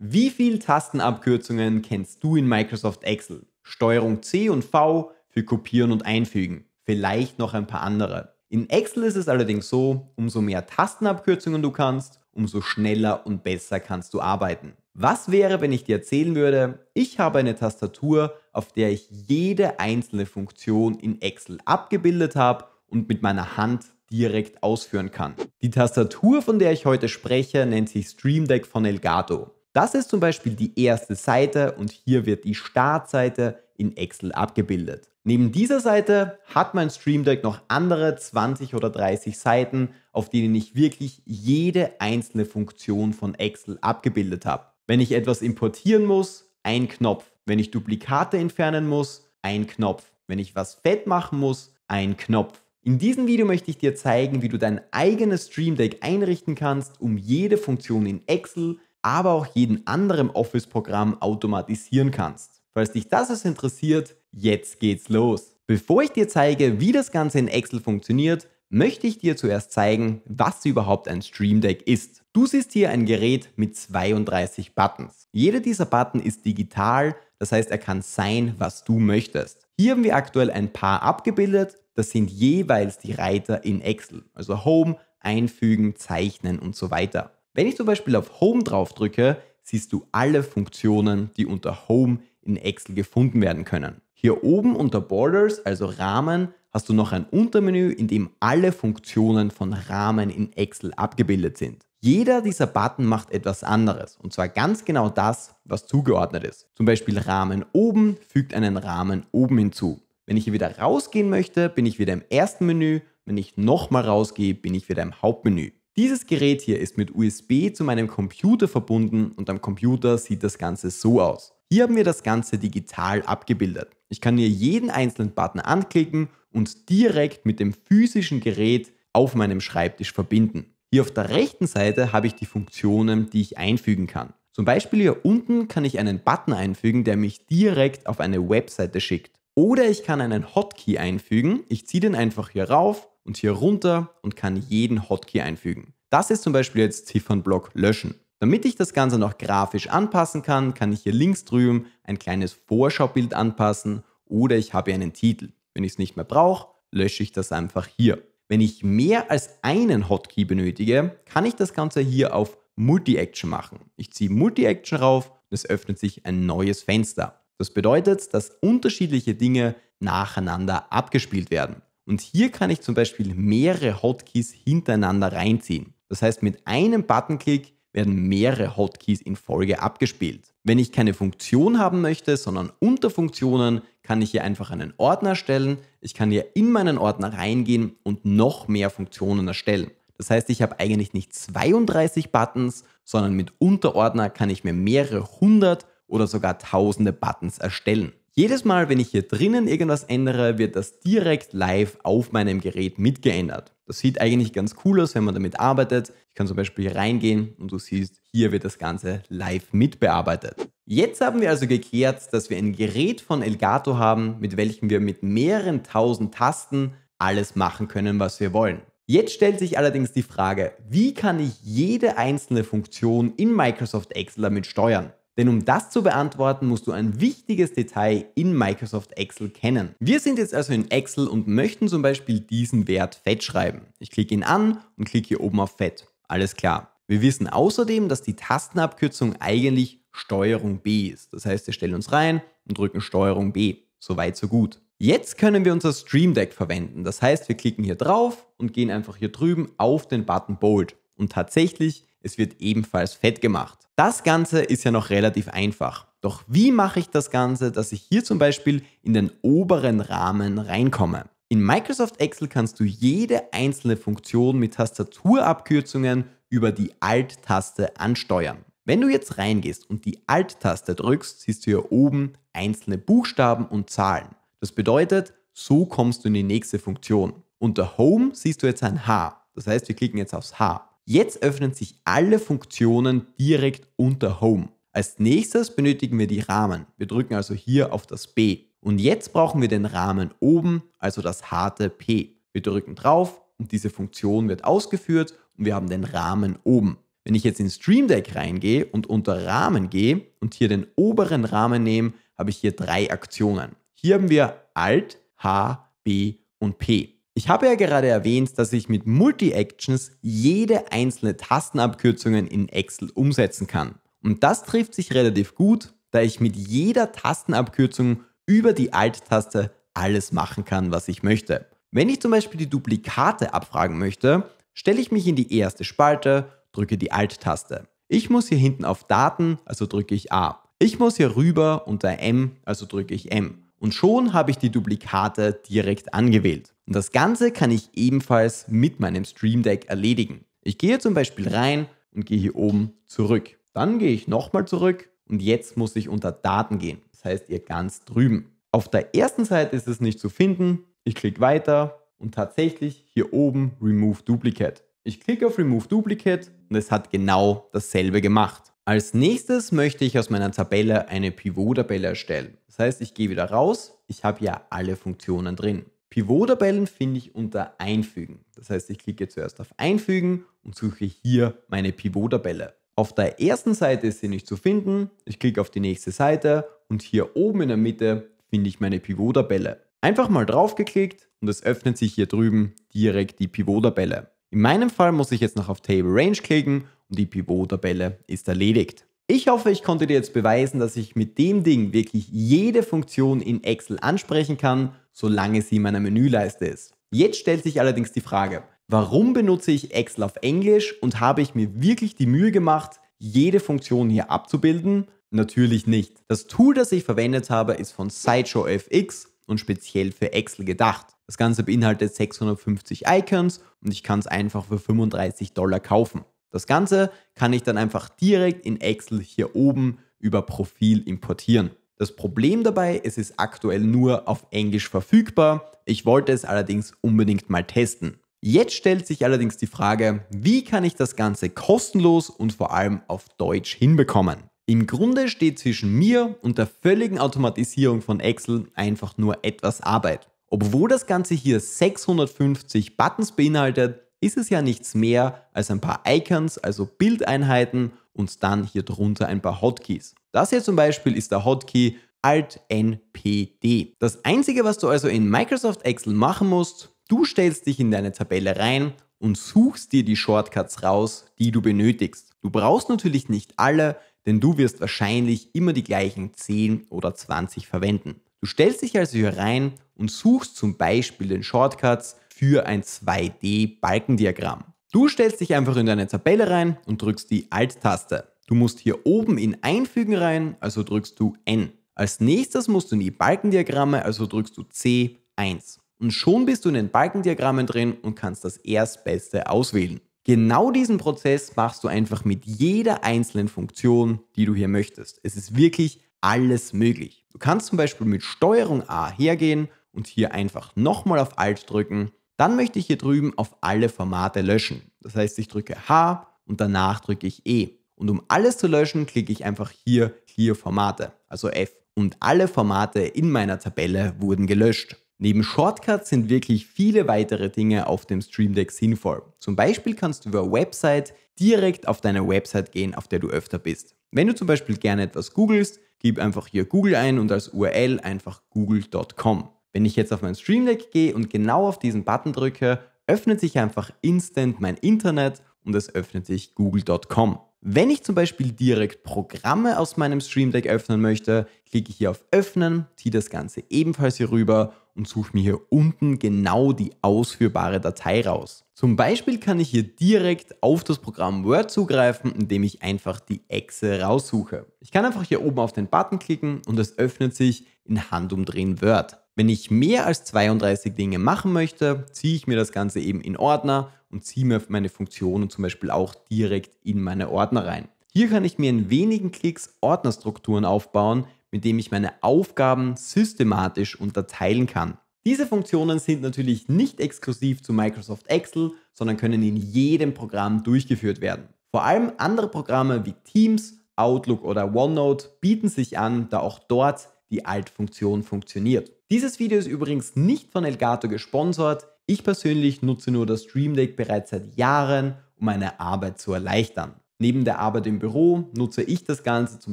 Wie viele Tastenabkürzungen kennst du in Microsoft Excel? Steuerung C und V für Kopieren und Einfügen. Vielleicht noch ein paar andere. In Excel ist es allerdings so, umso mehr Tastenabkürzungen du kannst, umso schneller und besser kannst du arbeiten. Was wäre, wenn ich dir erzählen würde, ich habe eine Tastatur, auf der ich jede einzelne Funktion in Excel abgebildet habe und mit meiner Hand direkt ausführen kann. Die Tastatur, von der ich heute spreche, nennt sich Stream Deck von Elgato. Das ist zum Beispiel die erste Seite und hier wird die Startseite in Excel abgebildet. Neben dieser Seite hat mein Stream Deck noch andere 20 oder 30 Seiten, auf denen ich wirklich jede einzelne Funktion von Excel abgebildet habe. Wenn ich etwas importieren muss, ein Knopf. Wenn ich Duplikate entfernen muss, ein Knopf. Wenn ich was fett machen muss, ein Knopf. In diesem Video möchte ich dir zeigen, wie du dein eigenes Stream Deck einrichten kannst, um jede Funktion in Excel aber auch jeden anderen Office-Programm automatisieren kannst. Falls dich das also interessiert, jetzt geht's los. Bevor ich dir zeige, wie das Ganze in Excel funktioniert, möchte ich dir zuerst zeigen, was überhaupt ein Stream Deck ist. Du siehst hier ein Gerät mit 32 Buttons. Jeder dieser Button ist digital, das heißt, er kann sein, was du möchtest. Hier haben wir aktuell ein paar abgebildet, das sind jeweils die Reiter in Excel, also Home, Einfügen, Zeichnen und so weiter. Wenn ich zum Beispiel auf Home drauf drücke, siehst du alle Funktionen, die unter Home in Excel gefunden werden können. Hier oben unter Borders, also Rahmen, hast du noch ein Untermenü, in dem alle Funktionen von Rahmen in Excel abgebildet sind. Jeder dieser Button macht etwas anderes und zwar ganz genau das, was zugeordnet ist. Zum Beispiel Rahmen oben fügt einen Rahmen oben hinzu. Wenn ich hier wieder rausgehen möchte, bin ich wieder im ersten Menü. Wenn ich nochmal rausgehe, bin ich wieder im Hauptmenü. Dieses Gerät hier ist mit USB zu meinem Computer verbunden und am Computer sieht das Ganze so aus. Hier haben wir das Ganze digital abgebildet. Ich kann hier jeden einzelnen Button anklicken und direkt mit dem physischen Gerät auf meinem Schreibtisch verbinden. Hier auf der rechten Seite habe ich die Funktionen, die ich einfügen kann. Zum Beispiel hier unten kann ich einen Button einfügen, der mich direkt auf eine Webseite schickt. Oder ich kann einen Hotkey einfügen. Ich ziehe den einfach hier rauf und hier runter und kann jeden Hotkey einfügen. Das ist zum Beispiel jetzt Ziffernblock löschen. Damit ich das Ganze noch grafisch anpassen kann, kann ich hier links drüben ein kleines Vorschaubild anpassen oder ich habe einen Titel. Wenn ich es nicht mehr brauche, lösche ich das einfach hier. Wenn ich mehr als einen Hotkey benötige, kann ich das Ganze hier auf Multi-Action machen. Ich ziehe Multi-Action rauf und es öffnet sich ein neues Fenster. Das bedeutet, dass unterschiedliche Dinge nacheinander abgespielt werden. Und hier kann ich zum Beispiel mehrere Hotkeys hintereinander reinziehen. Das heißt, mit einem Buttonklick werden mehrere Hotkeys in Folge abgespielt. Wenn ich keine Funktion haben möchte, sondern Unterfunktionen, kann ich hier einfach einen Ordner erstellen. Ich kann hier in meinen Ordner reingehen und noch mehr Funktionen erstellen. Das heißt, ich habe eigentlich nicht 32 Buttons, sondern mit Unterordner kann ich mir mehrere hundert oder sogar tausende Buttons erstellen. Jedes Mal, wenn ich hier drinnen irgendwas ändere, wird das direkt live auf meinem Gerät mitgeändert. Das sieht eigentlich ganz cool aus, wenn man damit arbeitet. Ich kann zum Beispiel hier reingehen und du siehst, hier wird das Ganze live mitbearbeitet. Jetzt haben wir also geklärt, dass wir ein Gerät von Elgato haben, mit welchem wir mit mehreren tausend Tasten alles machen können, was wir wollen. Jetzt stellt sich allerdings die Frage, wie kann ich jede einzelne Funktion in Microsoft Excel damit steuern? Denn um das zu beantworten, musst du ein wichtiges Detail in Microsoft Excel kennen. Wir sind jetzt also in Excel und möchten zum Beispiel diesen Wert fett schreiben. Ich klicke ihn an und klicke hier oben auf Fett. Alles klar. Wir wissen außerdem, dass die Tastenabkürzung eigentlich Steuerung B ist. Das heißt, wir stellen uns rein und drücken Steuerung B. Soweit, so gut. Jetzt können wir unser Stream Deck verwenden. Das heißt, wir klicken hier drauf und gehen einfach hier drüben auf den Button Bold. Und tatsächlich es wird ebenfalls fett gemacht. Das Ganze ist ja noch relativ einfach. Doch wie mache ich das Ganze, dass ich hier zum Beispiel in den oberen Rahmen reinkomme? In Microsoft Excel kannst du jede einzelne Funktion mit Tastaturabkürzungen über die Alt-Taste ansteuern. Wenn du jetzt reingehst und die Alt-Taste drückst, siehst du hier oben einzelne Buchstaben und Zahlen. Das bedeutet, so kommst du in die nächste Funktion. Unter Home siehst du jetzt ein H. Das heißt, wir klicken jetzt aufs H. Jetzt öffnen sich alle Funktionen direkt unter Home. Als nächstes benötigen wir die Rahmen. Wir drücken also hier auf das B. Und jetzt brauchen wir den Rahmen oben, also das harte P. Wir drücken drauf und diese Funktion wird ausgeführt und wir haben den Rahmen oben. Wenn ich jetzt in Stream Deck reingehe und unter Rahmen gehe und hier den oberen Rahmen nehme, habe ich hier drei Aktionen. Hier haben wir Alt, H, B und P. Ich habe ja gerade erwähnt, dass ich mit Multi-Actions jede einzelne Tastenabkürzung in Excel umsetzen kann. Und das trifft sich relativ gut, da ich mit jeder Tastenabkürzung über die Alt-Taste alles machen kann, was ich möchte. Wenn ich zum Beispiel die Duplikate abfragen möchte, stelle ich mich in die erste Spalte, drücke die Alt-Taste. Ich muss hier hinten auf Daten, also drücke ich A. Ich muss hier rüber unter M, also drücke ich M. Und schon habe ich die Duplikate direkt angewählt. Und das Ganze kann ich ebenfalls mit meinem Stream Deck erledigen. Ich gehe zum Beispiel rein und gehe hier oben zurück. Dann gehe ich nochmal zurück und jetzt muss ich unter Daten gehen. Das heißt, hier ganz drüben. Auf der ersten Seite ist es nicht zu finden. Ich klicke weiter und tatsächlich hier oben Remove Duplicate. Ich klicke auf Remove Duplicate und es hat genau dasselbe gemacht. Als nächstes möchte ich aus meiner Tabelle eine Pivot-Tabelle erstellen. Das heißt, ich gehe wieder raus. Ich habe ja alle Funktionen drin. Pivot-Tabellen finde ich unter Einfügen. Das heißt, ich klicke zuerst auf Einfügen und suche hier meine Pivot-Tabelle. Auf der ersten Seite ist sie nicht zu finden. Ich klicke auf die nächste Seite und hier oben in der Mitte finde ich meine Pivot-Tabelle. Einfach mal draufgeklickt und es öffnet sich hier drüben direkt die Pivot-Tabelle. In meinem Fall muss ich jetzt noch auf Table Range klicken und die Pivot-Tabelle ist erledigt. Ich hoffe, ich konnte dir jetzt beweisen, dass ich mit dem Ding wirklich jede Funktion in Excel ansprechen kann solange sie in meiner Menüleiste ist. Jetzt stellt sich allerdings die Frage, warum benutze ich Excel auf Englisch und habe ich mir wirklich die Mühe gemacht, jede Funktion hier abzubilden? Natürlich nicht. Das Tool, das ich verwendet habe, ist von Sideshow FX und speziell für Excel gedacht. Das Ganze beinhaltet 650 Icons und ich kann es einfach für 35 Dollar kaufen. Das Ganze kann ich dann einfach direkt in Excel hier oben über Profil importieren. Das Problem dabei, es ist aktuell nur auf Englisch verfügbar. Ich wollte es allerdings unbedingt mal testen. Jetzt stellt sich allerdings die Frage, wie kann ich das Ganze kostenlos und vor allem auf Deutsch hinbekommen? Im Grunde steht zwischen mir und der völligen Automatisierung von Excel einfach nur etwas Arbeit. Obwohl das Ganze hier 650 Buttons beinhaltet, ist es ja nichts mehr als ein paar Icons, also Bildeinheiten und dann hier drunter ein paar Hotkeys. Das hier zum Beispiel ist der Hotkey Alt-NPD. Das Einzige, was du also in Microsoft Excel machen musst, du stellst dich in deine Tabelle rein und suchst dir die Shortcuts raus, die du benötigst. Du brauchst natürlich nicht alle, denn du wirst wahrscheinlich immer die gleichen 10 oder 20 verwenden. Du stellst dich also hier rein und suchst zum Beispiel den Shortcuts für ein 2D-Balkendiagramm. Du stellst dich einfach in deine Tabelle rein und drückst die Alt-Taste. Du musst hier oben in Einfügen rein, also drückst du N. Als nächstes musst du in die Balkendiagramme, also drückst du C1. Und schon bist du in den Balkendiagrammen drin und kannst das Erstbeste auswählen. Genau diesen Prozess machst du einfach mit jeder einzelnen Funktion, die du hier möchtest. Es ist wirklich alles möglich. Du kannst zum Beispiel mit Steuerung A hergehen und hier einfach nochmal auf Alt drücken dann möchte ich hier drüben auf alle Formate löschen. Das heißt, ich drücke H und danach drücke ich E. Und um alles zu löschen, klicke ich einfach hier Clear Formate, also F. Und alle Formate in meiner Tabelle wurden gelöscht. Neben Shortcuts sind wirklich viele weitere Dinge auf dem Stream Deck sinnvoll. Zum Beispiel kannst du über Website direkt auf deine Website gehen, auf der du öfter bist. Wenn du zum Beispiel gerne etwas googelst, gib einfach hier Google ein und als URL einfach google.com. Wenn ich jetzt auf mein Stream Deck gehe und genau auf diesen Button drücke, öffnet sich einfach instant mein Internet und es öffnet sich google.com. Wenn ich zum Beispiel direkt Programme aus meinem Stream Deck öffnen möchte, klicke ich hier auf Öffnen, ziehe das Ganze ebenfalls hier rüber und suche mir hier unten genau die ausführbare Datei raus. Zum Beispiel kann ich hier direkt auf das Programm Word zugreifen, indem ich einfach die Exe raussuche. Ich kann einfach hier oben auf den Button klicken und es öffnet sich in Handumdrehen Word. Wenn ich mehr als 32 Dinge machen möchte, ziehe ich mir das Ganze eben in Ordner und ziehe mir meine Funktionen zum Beispiel auch direkt in meine Ordner rein. Hier kann ich mir in wenigen Klicks Ordnerstrukturen aufbauen, mit denen ich meine Aufgaben systematisch unterteilen kann. Diese Funktionen sind natürlich nicht exklusiv zu Microsoft Excel, sondern können in jedem Programm durchgeführt werden. Vor allem andere Programme wie Teams, Outlook oder OneNote bieten sich an, da auch dort die Alt-Funktion funktioniert. Dieses Video ist übrigens nicht von Elgato gesponsert. Ich persönlich nutze nur das Stream Deck bereits seit Jahren, um meine Arbeit zu erleichtern. Neben der Arbeit im Büro nutze ich das Ganze zum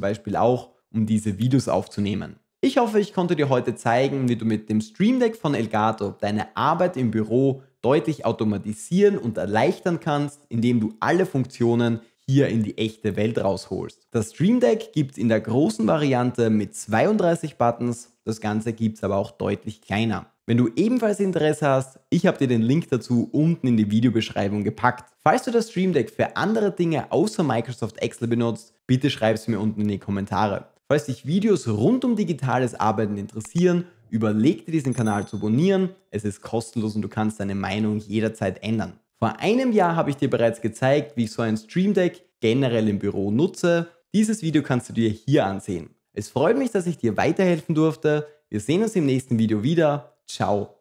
Beispiel auch, um diese Videos aufzunehmen. Ich hoffe, ich konnte dir heute zeigen, wie du mit dem Stream Deck von Elgato deine Arbeit im Büro deutlich automatisieren und erleichtern kannst, indem du alle Funktionen hier in die echte Welt rausholst. Das Stream Deck gibt es in der großen Variante mit 32 Buttons, das Ganze gibt es aber auch deutlich kleiner. Wenn du ebenfalls Interesse hast, ich habe dir den Link dazu unten in die Videobeschreibung gepackt. Falls du das Stream Deck für andere Dinge außer Microsoft Excel benutzt, bitte schreib es mir unten in die Kommentare. Falls dich Videos rund um digitales Arbeiten interessieren, überleg dir diesen Kanal zu abonnieren. Es ist kostenlos und du kannst deine Meinung jederzeit ändern. Vor einem Jahr habe ich dir bereits gezeigt, wie ich so ein Stream Deck generell im Büro nutze. Dieses Video kannst du dir hier ansehen. Es freut mich, dass ich dir weiterhelfen durfte. Wir sehen uns im nächsten Video wieder. Ciao.